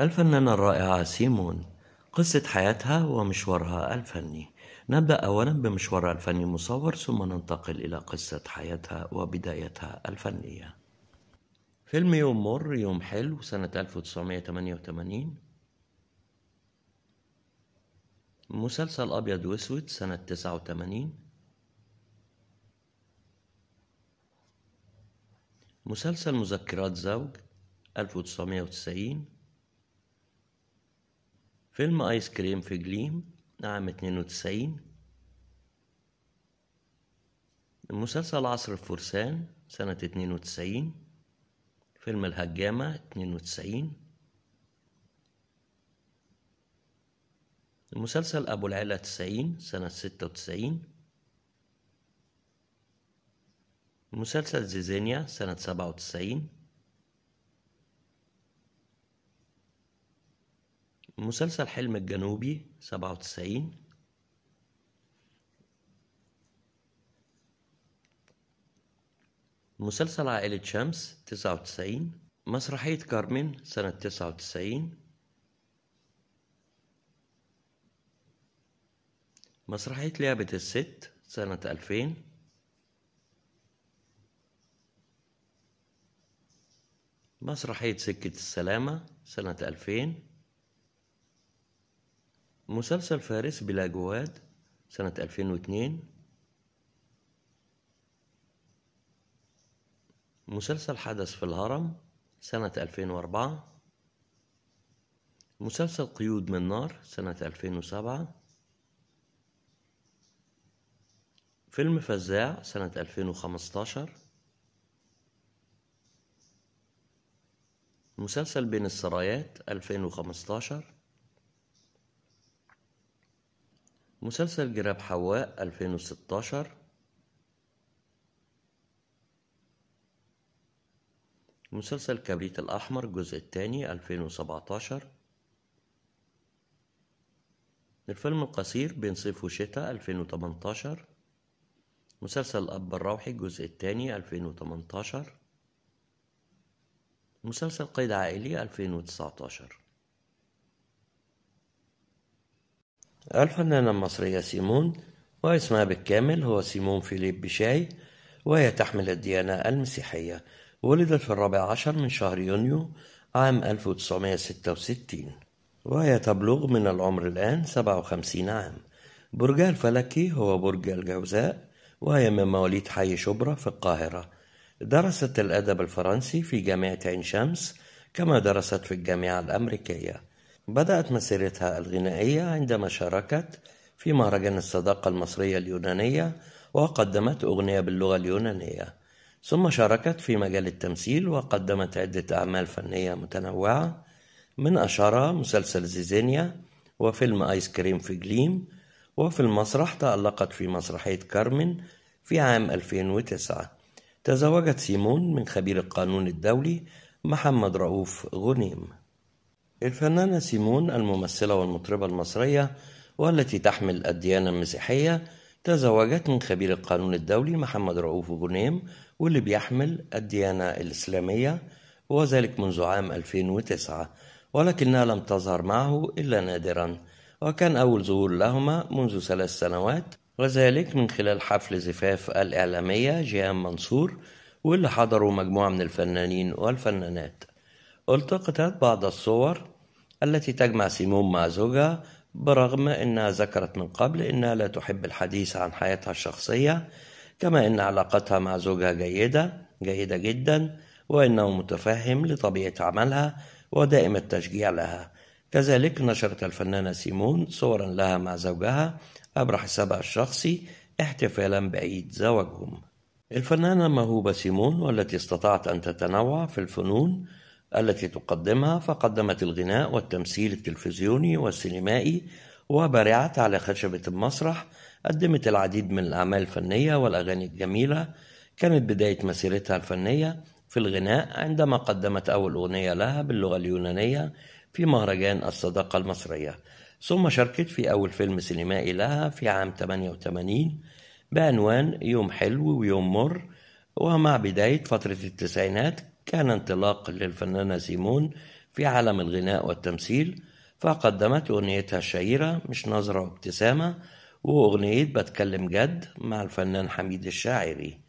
الفنانة الرائعة سيمون قصة حياتها ومشوارها الفني نبدأ أولا بمشوارها الفني مصور ثم ننتقل إلى قصة حياتها وبدايتها الفنية فيلم يوم مر يوم حلو سنة 1988 مسلسل أبيض وأسود سنة 89 مسلسل مذكرات زوج 1990 فيلم ايس كريم في جليم عام اتنين وتسعين مسلسل عصر الفرسان سنة اتنين وتسعين فيلم الهجامة اتنين وتسعين مسلسل أبو العلا تسعين سنة ستة وتسعين مسلسل زيزينيا سنة سبعة وتسعين مسلسل حلم الجنوبي سبعة وتسعين مسلسل عائلة شمس تسعة وتسعين مسرحية كارمن سنة تسعة وتسعين مسرحية لعبة الست سنة ألفين مسرحية سكة السلامة سنة ألفين مسلسل فارس بلا جواد سنة 2002 مسلسل حدث في الهرم سنة 2004 مسلسل قيود من نار سنة 2007 فيلم فزاع سنة 2015 مسلسل بين السرايات 2015 مسلسل جراب حواء 2016 مسلسل كبريت الأحمر الجزء الثاني 2017 الفيلم القصير بين صيف وشتاء 2018 مسلسل الأب الروحي الجزء الثاني 2018 مسلسل قيد عائلي 2019 الفنانة المصرية سيمون واسمها بالكامل هو سيمون فيليب بشاي وهي تحمل الديانة المسيحية ولدت في الرابع عشر من شهر يونيو عام 1966 وهي تبلغ من العمر الآن 57 عام برجها الفلكي هو برج الجوزاء وهي من مواليد حي شبرا في القاهرة درست الأدب الفرنسي في جامعة عين شمس كما درست في الجامعة الأمريكية بدأت مسيرتها الغنائية عندما شاركت في مهرجان الصداقة المصرية اليونانية وقدمت أغنية باللغة اليونانية ثم شاركت في مجال التمثيل وقدمت عدة أعمال فنية متنوعة من أشهرها مسلسل زيزينيا وفيلم آيس كريم في جليم وفي المسرح تألقت في مسرحية كارمن في عام 2009 تزوجت سيمون من خبير القانون الدولي محمد رؤوف غنيم الفنانة سيمون الممثلة والمطربة المصرية والتي تحمل الديانة المسيحية تزوجت من خبير القانون الدولي محمد رؤوف جنيم واللي بيحمل الديانة الإسلامية وذلك منذ عام 2009 ولكنها لم تظهر معه إلا نادرا وكان أول ظهور لهما منذ ثلاث سنوات وذلك من خلال حفل زفاف الإعلامية جيهان منصور واللي حضروا مجموعة من الفنانين والفنانات التقطت بعض الصور التي تجمع سيمون مع زوجها برغم أنها ذكرت من قبل أنها لا تحب الحديث عن حياتها الشخصية كما أن علاقتها مع زوجها جيدة جيدة جدا وأنه متفهم لطبيعة عملها ودائم التشجيع لها كذلك نشرت الفنانة سيمون صورا لها مع زوجها عبر حسابها الشخصي احتفالا بعيد زواجهم الفنانة موهوبة سيمون والتي استطاعت أن تتنوع في الفنون التي تقدمها فقدمت الغناء والتمثيل التلفزيوني والسينمائي وبرعت على خشبة المسرح قدمت العديد من الأعمال الفنية والأغاني الجميلة كانت بداية مسيرتها الفنية في الغناء عندما قدمت أول أغنية لها باللغة اليونانية في مهرجان الصداقة المصرية ثم شاركت في أول فيلم سينمائي لها في عام 88 بعنوان يوم حلو ويوم مر ومع بداية فترة التسعينات كان انطلاق للفنانة سيمون في عالم الغناء والتمثيل فقدمت أغنيتها الشهيرة مش نظرة وابتسامة وأغنية بتكلم جد مع الفنان حميد الشاعري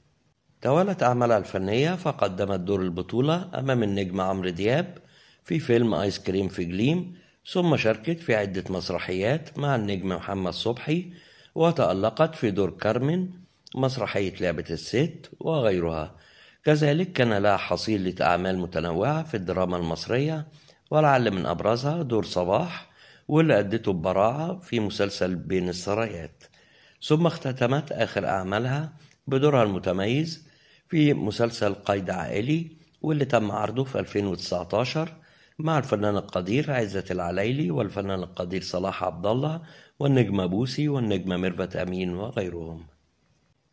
توالت أعمالها الفنية فقدمت دور البطولة أمام النجم عمرو دياب في فيلم آيس كريم في جليم ثم شاركت في عدة مسرحيات مع النجم محمد صبحي وتألقت في دور كارمن مسرحية لعبة الست وغيرها كذلك كان لها حصيلة أعمال متنوعة في الدراما المصرية ولعل من أبرزها دور صباح واللي أدته ببراعة في مسلسل بين السرايات ثم اختتمت آخر أعمالها بدورها المتميز في مسلسل قيد عائلي واللي تم عرضه في 2019 مع الفنان القدير عزة العليلي والفنان القدير صلاح عبد الله والنجمة بوسي والنجمة ميرفت أمين وغيرهم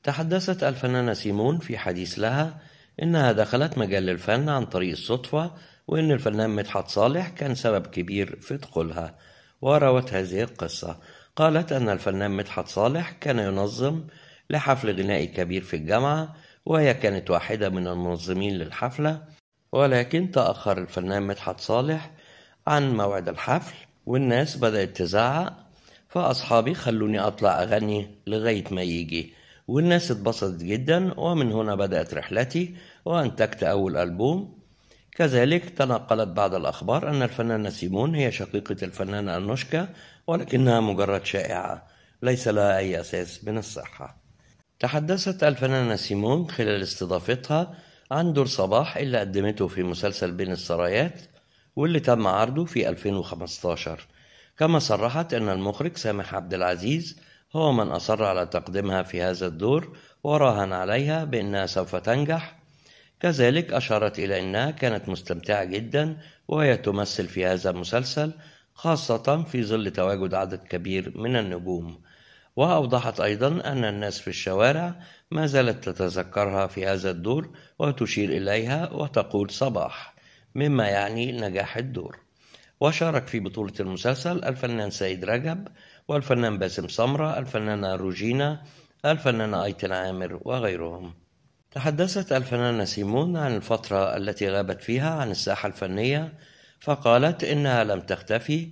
تحدثت الفنانة سيمون في حديث لها إنها دخلت مجال الفن عن طريق الصدفة وإن الفنان مدحت صالح كان سبب كبير في دخولها وروت هذه القصة قالت أن الفنان مدحت صالح كان ينظم لحفل غنائي كبير في الجامعة وهي كانت واحدة من المنظمين للحفلة ولكن تأخر الفنان مدحت صالح عن موعد الحفل والناس بدأت تزعق فأصحابي خلوني أطلع أغني لغاية ما يجي والناس اتبسطت جدا ومن هنا بدأت رحلتي وأنتجت أول ألبوم كذلك تنقلت بعض الأخبار أن الفنانة سيمون هي شقيقة الفنانة أنوشكا ولكنها مجرد شائعة ليس لها أي أساس من الصحة تحدثت الفنانة سيمون خلال استضافتها عن دور صباح اللي قدمته في مسلسل بين السرايات واللي تم عرضه في 2015 كما صرحت أن المخرج سامح عبد العزيز هو من أصر على تقديمها في هذا الدور وراهن عليها بأنها سوف تنجح كذلك أشارت إلى أنها كانت مستمتعة جدا وهي تمثل في هذا المسلسل خاصة في ظل تواجد عدد كبير من النجوم وأوضحت أيضا أن الناس في الشوارع ما زالت تتذكرها في هذا الدور وتشير إليها وتقول صباح مما يعني نجاح الدور وشارك في بطولة المسلسل الفنان سيد رجب والفنان باسم سمرة الفنانة روجينا الفنانة أيتن عامر وغيرهم تحدثت الفنانة سيمون عن الفترة التي غابت فيها عن الساحة الفنية فقالت إنها لم تختفي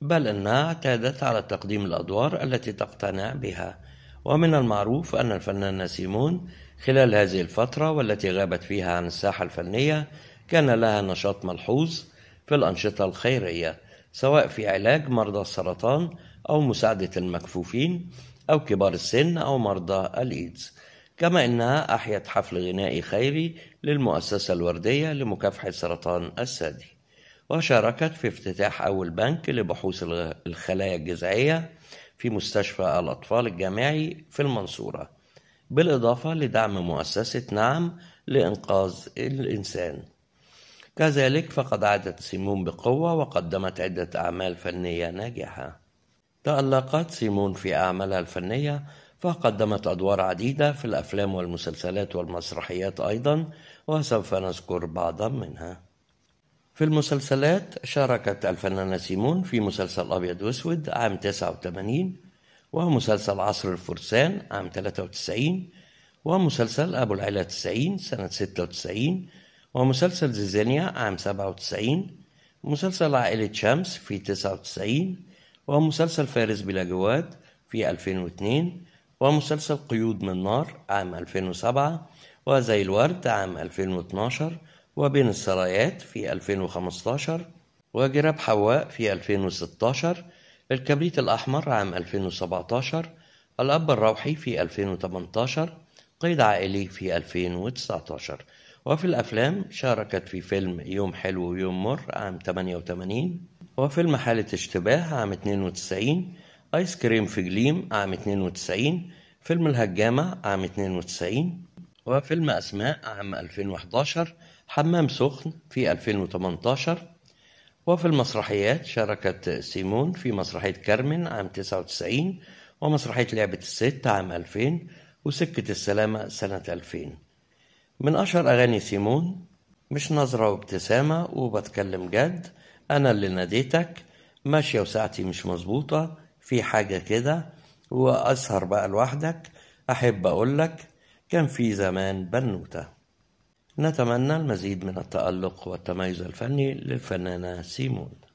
بل إنها اعتادت على تقديم الأدوار التي تقتنع بها ومن المعروف أن الفنانة سيمون خلال هذه الفترة والتي غابت فيها عن الساحة الفنية كان لها نشاط ملحوظ في الأنشطة الخيرية سواء في علاج مرضى السرطان أو مساعدة المكفوفين أو كبار السن أو مرضى الإيدز كما أنها أحيت حفل غنائي خيري للمؤسسة الوردية لمكافحة سرطان الثدي وشاركت في افتتاح أول بنك لبحوث الخلايا الجذعية في مستشفى الأطفال الجامعي في المنصورة بالإضافة لدعم مؤسسة نعم لإنقاذ الإنسان كذلك فقد عادت سيمون بقوة وقدمت عدة أعمال فنية ناجحة تألقت سيمون في أعمالها الفنية فقدمت أدوار عديدة في الأفلام والمسلسلات والمسرحيات أيضا وسوف نذكر بعضا منها في المسلسلات شاركت الفنانة سيمون في مسلسل أبيض وأسود عام 89 ومسلسل عصر الفرسان عام 93 ومسلسل أبو العلا 90 سنة 96 ومسلسل زيزانيا عام 97 مسلسل عائلة شمس في 99 ومسلسل فارس بلا جواد في 2002 ومسلسل قيود من نار عام 2007 وزي الورد عام 2012 وبين السرايات في 2015 وجراب حواء في 2016 الكبريت الأحمر عام 2017 الأب الروحي في 2018 قيد عائلي في 2019 وفي الأفلام شاركت في فيلم يوم حلو ويوم مر عام 88 وفيلم حالة اشتباه عام 92 آيس كريم في جليم عام 92 فيلم الهجامة عام 92 وفيلم أسماء عام 2011 حمام سخن في 2018 وفي المسرحيات شاركت سيمون في مسرحية كارمن عام 99 ومسرحية لعبة الست عام 2000 وسكة السلامة سنة 2000 من أشهر أغاني سيمون مش نظرة وابتسامة وبتكلم جد أنا اللي ناديتك ماشية وساعتي مش مظبوطة في حاجة كده وأسهر بقى لوحدك أحب أقولك كان في زمان بنوتة نتمنى المزيد من التألق والتميز الفني للفنانة سيمون